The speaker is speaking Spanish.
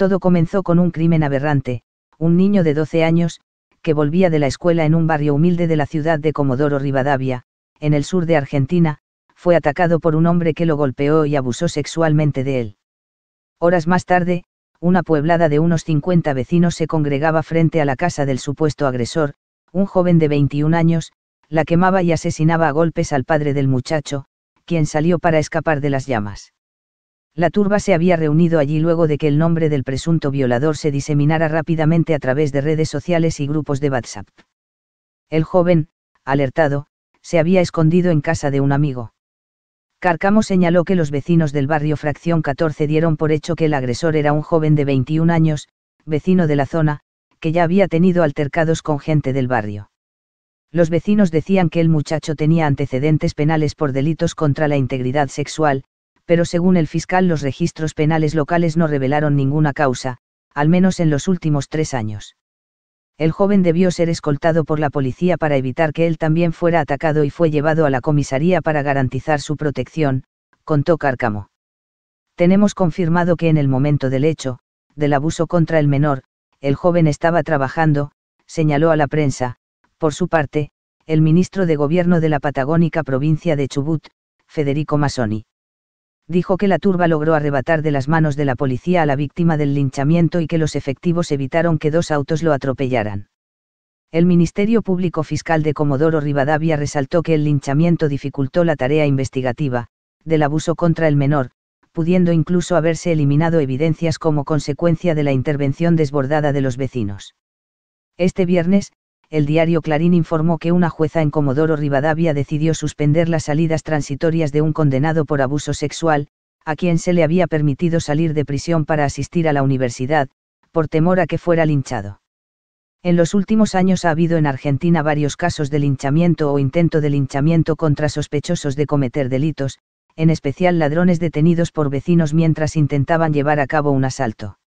Todo comenzó con un crimen aberrante, un niño de 12 años, que volvía de la escuela en un barrio humilde de la ciudad de Comodoro Rivadavia, en el sur de Argentina, fue atacado por un hombre que lo golpeó y abusó sexualmente de él. Horas más tarde, una pueblada de unos 50 vecinos se congregaba frente a la casa del supuesto agresor, un joven de 21 años, la quemaba y asesinaba a golpes al padre del muchacho, quien salió para escapar de las llamas. La turba se había reunido allí luego de que el nombre del presunto violador se diseminara rápidamente a través de redes sociales y grupos de WhatsApp. El joven, alertado, se había escondido en casa de un amigo. Carcamo señaló que los vecinos del barrio Fracción 14 dieron por hecho que el agresor era un joven de 21 años, vecino de la zona, que ya había tenido altercados con gente del barrio. Los vecinos decían que el muchacho tenía antecedentes penales por delitos contra la integridad sexual, pero según el fiscal los registros penales locales no revelaron ninguna causa, al menos en los últimos tres años. El joven debió ser escoltado por la policía para evitar que él también fuera atacado y fue llevado a la comisaría para garantizar su protección, contó Cárcamo. Tenemos confirmado que en el momento del hecho, del abuso contra el menor, el joven estaba trabajando, señaló a la prensa, por su parte, el ministro de Gobierno de la Patagónica provincia de Chubut, Federico Massoni dijo que la turba logró arrebatar de las manos de la policía a la víctima del linchamiento y que los efectivos evitaron que dos autos lo atropellaran. El Ministerio Público Fiscal de Comodoro Rivadavia resaltó que el linchamiento dificultó la tarea investigativa, del abuso contra el menor, pudiendo incluso haberse eliminado evidencias como consecuencia de la intervención desbordada de los vecinos. Este viernes, el diario Clarín informó que una jueza en Comodoro Rivadavia decidió suspender las salidas transitorias de un condenado por abuso sexual, a quien se le había permitido salir de prisión para asistir a la universidad, por temor a que fuera linchado. En los últimos años ha habido en Argentina varios casos de linchamiento o intento de linchamiento contra sospechosos de cometer delitos, en especial ladrones detenidos por vecinos mientras intentaban llevar a cabo un asalto.